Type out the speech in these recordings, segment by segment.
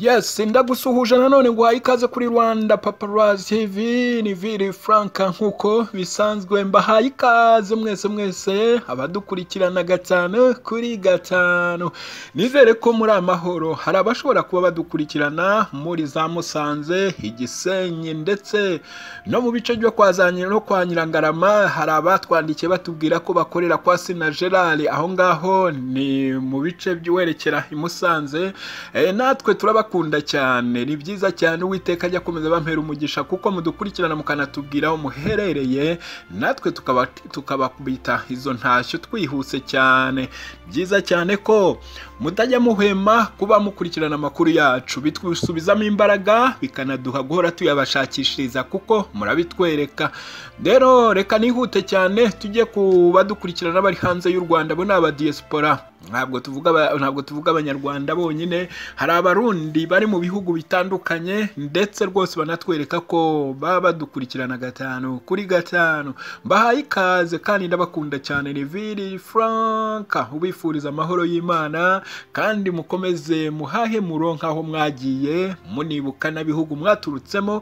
yesi ndagusuhuje nanone ngo uhaye ikaze kuri rwanda paparazi tivi ni viri franka nk'uko bisanzwe mbahaye ikaze mwese mwese abadukurikirana gatanu kuri gatanu nizere ko muri amahoro hari abashobora kuba badukurikirana muri za musanze igisenyi ndetse no mu bice byo kwa za no kwa nyirangarama hari abatwandikiye batubwira ko bakorera kwa sina gerard aho ngaho ni mu bice by'uwerekera i musanze eh, natwe turaba ndabakunda cyane ni byiza cyane uwiteka ajya akomeza bampera umugisha kuko mudukurikirana mukanatubwira aho muherereye natwe tukaba tukabakubita izo ntashyo twihuse cyane byiza cyane ko mutajya muhema kuba mukurikirana amakuru yacu bitwisubizamo imbaraga bikanaduha guhora tuyabashakishiriza kuko murabitwereka rero reka nihute cyane tujye kuba dukurikirana bari hanze y'u rwanda bo ni abadiyesipora ntabwo tuvuga ntabwo tuvuga abanyarwanda bonyine hari abarundi bari mu bihugu bitandukanye ndetse rwose banatwereka ko baba badukurikirana gatanu kuri gatanu mbahaye ikaze kandi ndabakunda cyane riviri franka ubifuriza amahoro y'imana kandi mukomeze muhahe muronka aho mwagiye munibuka n'abihugu mwaturutsemo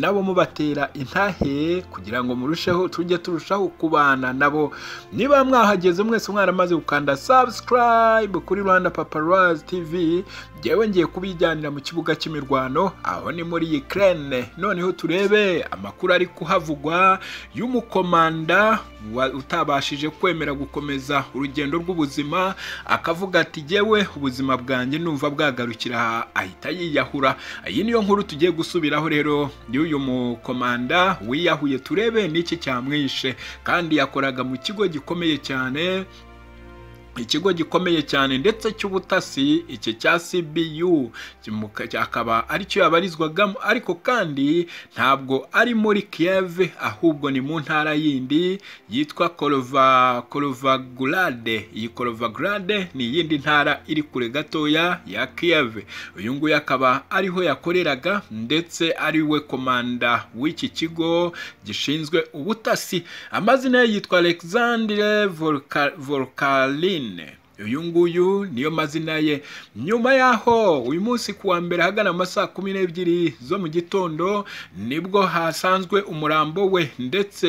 nabo mubatera intahe kugira ngo murusheho tujye turushaho kubana nabo niba mwahageze mwese mwaramaze gukanda subscribe subscribe kuri Rwanda Paparazzi TV njyewe ngiye kubijyanira mu kibuga cy'imirwano aho ni muri Ukraine noneho turebe amakuru ari kuhavugwa y'umukomanda utabashije kwemera gukomeza urugendo rw'ubuzima akavuga ati jyewe ubuzima bwanjye numva bwagarukira ahita yiyahura iyi niyo nkuru tugiye gusubiraho rero y'uyu mukomanda wiyahuye turebe n'iki cyamwishe kandi yakoraga mu kigo gikomeye cyane ikigo gikomeye cyane ndetse cy'ubutasi iki cya cbu akaba aricyo yabarizwagamo ariko kandi ntabwo ari muri Kiev ahubwo ni mu ntara yindi yitwa korova korovagurade iyi korovagurade ni iyindi ntara iri kure gatoya ya Kiev uyu nguyu akaba ariho yakoreraga ndetse ari we komanda w'iki kigo gishinzwe ubutasi amazina ye yitwa alexandre volkarin inne uyu nguyu niyo mazina ye nyuma y'aho uyu munsi kuwa mbere ahagana mu masaha kumi n'ebyiri zo mu gitondo nibwo hasanzwe umurambo we ndetse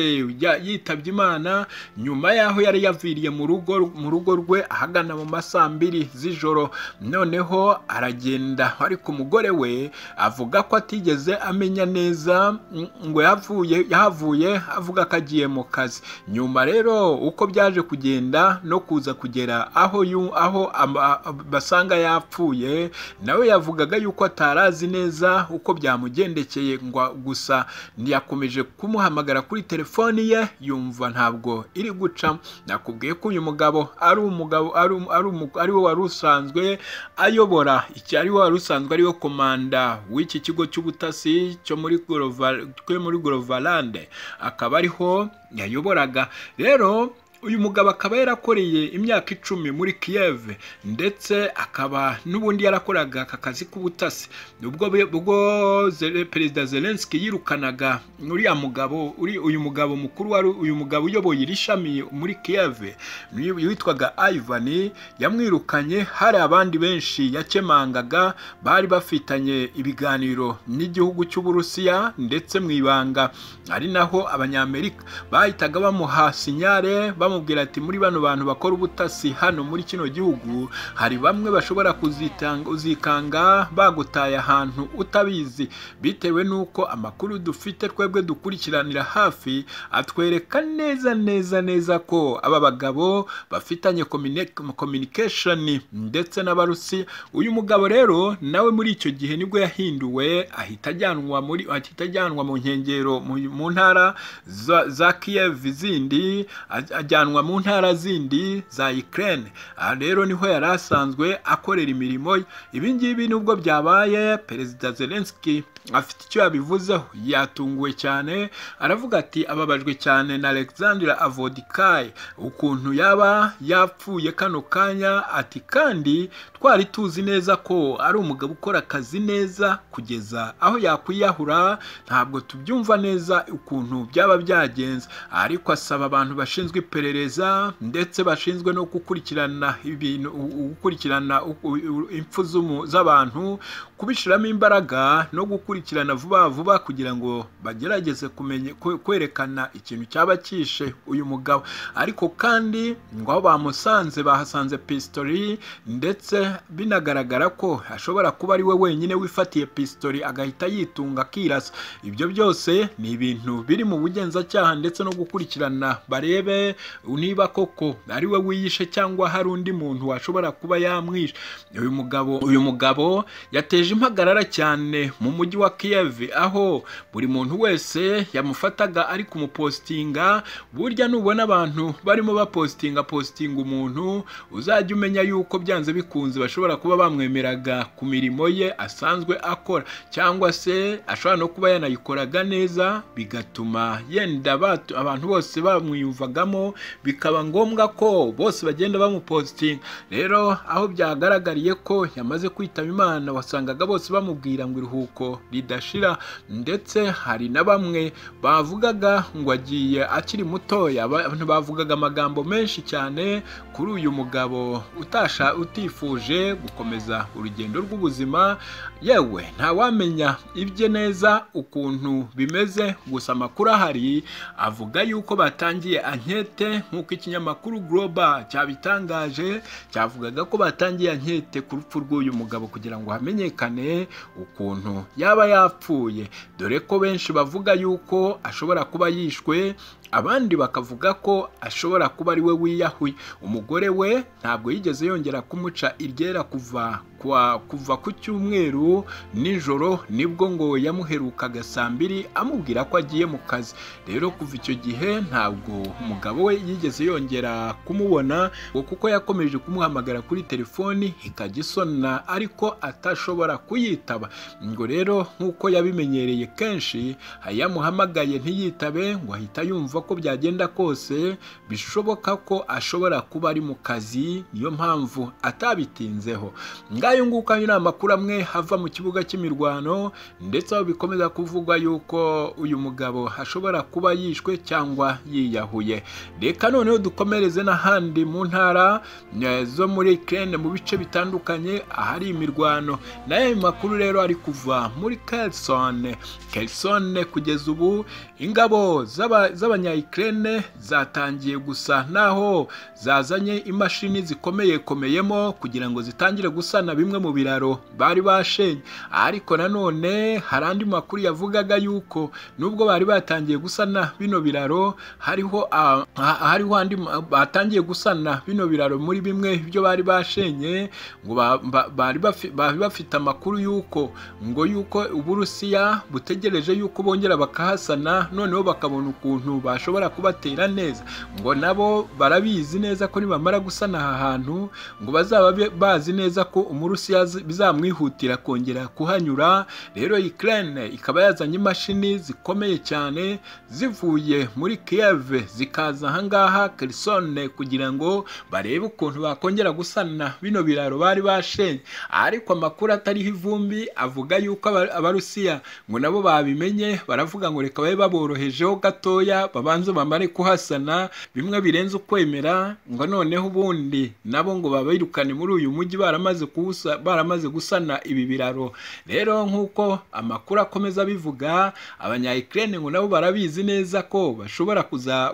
yitabye imana nyuma y'aho yari yaviriye mu rugo mu rugo rwe ahagana mu masaha mbiri z'ijoro noneho aragenda ariko umugore we avuga ko atigeze amenya neza mm, ngo yavuye yahavuye avuga ko agiye mu kazi nyuma rero uko byaje kugenda no kuza kugera aho aho basanga yapfuye nawe yavugaga yuko atarazi neza uko byamugendekeye ngo gusa yakomeje kumuhamagara kuri telefoni ye yumva ntabwo iri guca nakubwiye ko uyu mugabo ari umugabo um, ari we wari usanzwe ayobora iki ari we wari usanzwe ari we komanda w'iki kigo cy'ubutasi cyo muri gorovalande akaba ariho yayoboraga rero uyu mugabo akaba yarakoreye imyaka icumi muri Kiev ndetse akaba n'ubundi yarakoraga aka kazi k'ubutasi ubwo perezida zelenski yirukanaga uriya mugabo uri uyu mugabo mukuru wari uyu mugabo uyoboye iri shami muri kiyeve witwaga Ivan yamwirukanye hari abandi benshi yakemangaga bari bafitanye ibiganiro n'igihugu cy'uburusiya ndetse mu ibanga ari naho abanyamerika bahitaga bamuha sinyare bamu bamubwira ati muri bano bantu bakora ubutasi hano muri kino gihugu hari bamwe bashobora kuzikanga bagutaye ahantu utabizi bitewe n'uko amakuru dufite twebwe dukurikiranira hafi atwereka neza neza neza ko aba bagabo bafitanye communication ndetse n'abarusi uyu mugabo rero nawe muri icyo gihe nibwo yahinduwe ahita ajyanwa muri ahita ajyanwa mu nkengero mu ntara za Kiev zindi ajyanwa ajyanwa mu ntara zindi za Ukraine aha rero niho yari asanzwe akorera imirimo ye ibingibi nubwo byabaye perezida Zelensky afite icyo yabivuzeho yatunguwe cyane aravuga ati ababajwe cyane na alexandra avodikai ukuntu yaba yapfuye kano kanya ati kandi twari tuzi neza ko ari umugabo ukora akazi neza kugeza aho yakwiyahura ntabwo tubyumva neza ukuntu byaba byagenze ariko asaba abantu bashinzwe iperereza iperereza ndetse bashinzwe no gukurikirana ibintu gukurikirana impfu z'abantu kubishyiramo imbaraga no gukurikirana vuba vuba kugira ngo bagerageze kumenya kwerekana ikintu cyaba cyishe uyu mugabo ariko kandi ngo aho bamusanze bahasanze pisitori ndetse binagaragara ko ashobora kuba ari we wenyine wifatiye pisitori agahita yitunga akirasa ibyo byose ni ibintu biri mu bugenzacyaha ndetse no gukurikirana barebe niba koko ari we wiyishe cyangwa hari undi muntu washobora kuba yamwishe uyu mugabo uyu mugabo yateje impagarara cyane mu mujyi wa Kiev aho buri muntu wese yamufataga ari kumupositinga burya nubona abantu barimo bapositinga positinga umuntu uzajya umenya yuko byanze bikunze bashobora kuba bamwemeraga ku mirimo ye asanzwe akora cyangwa se ashobora no kuba yanayikoraga neza bigatuma yenda abantu bose bamwiyumvagamo bikaba ngombwa ko bose bagenda bamupositinga rero aho byagaragariye ko yamaze kwitaba imana wasangaga bose bamubwira ngo iruhuko ridashira ndetse hari na bamwe bavugaga ngo agiye akiri mutoya abantu bavugaga amagambo menshi cyane kuri uyu mugabo utasha utifuje gukomeza urugendo rw'ubuzima yewe ntawamenya ibye neza ukuntu bimeze gusa amakuru ahari avuga yuko batangiye ankete nk'uko ikinyamakuru Global cyabitangaje cyavugaga ko batangiye ankete ku rupfu rw'uyu mugabo kugira ngo hamenyekane ukuntu yaba yapfuye dore ko benshi bavuga yuko ashobora kuba yishwe abandi bakavuga ko ashobora kuba ari we wiyahuye umugore we ntabwo yigeze yongera kumuca iryera kuva kwa kuva ku cyumweru nijoro nibwo ngo yamuherukaga saa mbiri amubwira ko agiye mu kazi rero kuva icyo gihe ntabwo umugabo we yigeze yongera kumubona ngo kuko yakomeje kumuhamagara kuri telefoni ikajya isona ariko atashobora kuyitaba ngo rero nk'uko yabimenyereye kenshi yamuhamagaye ntiyitabe ngo ahita yumva uko byagenda kose bishoboka ko ashobora kuba ari mu kazi niyo mpamvu atabitinzeho ngayo nguko ni amakuru amwe hava mu kibuga cy'imirwano ndetse aho bikomeza kuvugwa yuko uyu mugabo ashobora kuba yishwe cyangwa yiyahuye reka noneho dukomereze n'ahandi mu ntara eh, zo muri Ukraine mu bice bitandukanye ahari imirwano nayo ayo makuru rero ari kuva muri Kherson Kherson kugeza ubu ingabo z'abanya na Ukraine zatangiye gusa naho zazanye imashini zikomeye komeyemo kugira ngo zitangire gusana bimwe mu biraro bari bashenye ariko nanone hari andi makuru yavugaga yuko nubwo bari batangiye gusana bino biraro hariho hariho andi batangiye gusana bino biraro muri bimwe byo bari bashenye ngo bari bafite amakuru yuko ngo yuko uburusiya butegereje yuko bongera bakahasana noneho bakabona ukuntu basha ashobora kubatera neza ngo nabo barabizi neza ko nibamara gusana aha hantu ngo bazaba bazi neza ko umurusiya bizamwihutira kongera kuhanyura rero ikirere ikaba yazanye imashini zikomeye cyane zivuye muri Kiev zikaza ahangaha kerisone kugira ngo barebe ukuntu bakongera gusana bino biraro bari bashenye ariko amakuru atariho ivumbi avuga yuko abarusiya ngo nabo babimenye baravuga ngo reka babe baborohejeho gatoya babanze bamare kuhasana bimwe birenze ukwemera ngo noneho ubundi nabo ngo babirukane muri uyu mujyi baramaze baramaze gusana ibi biraro rero nk'uko amakuru akomeza abivuga abanyayikirere ngo nabo barabizi neza ko bashobora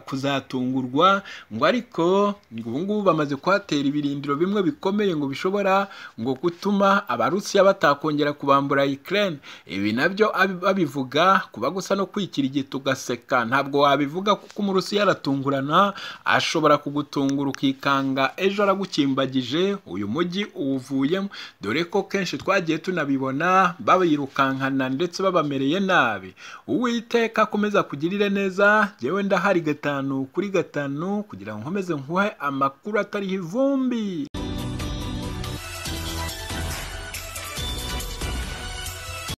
kuzatungurwa ngo ariko ubu ngubu bamaze kuhatera ibirindiro bimwe bikomeye ngo bishobora ngo gutuma abarusiya batakongera kubambura ikirere ibi nabyo babivuga kuba gusa no igihe tugaseka ntabwo wabivuga kuvuga kuko umurusiya aratungurana ashobora kugutungura ukikanga ejo aragukimbagije uyu mujyi uwuvuyemo dore ko kenshi twagiye tunabibona babirukankana ndetse babamereye nabi uwiteka akomeza kugirire neza yewe ndahari gatanu kuri gatanu kugira ngo nkomeze nkuhe amakuru atariho ivumbi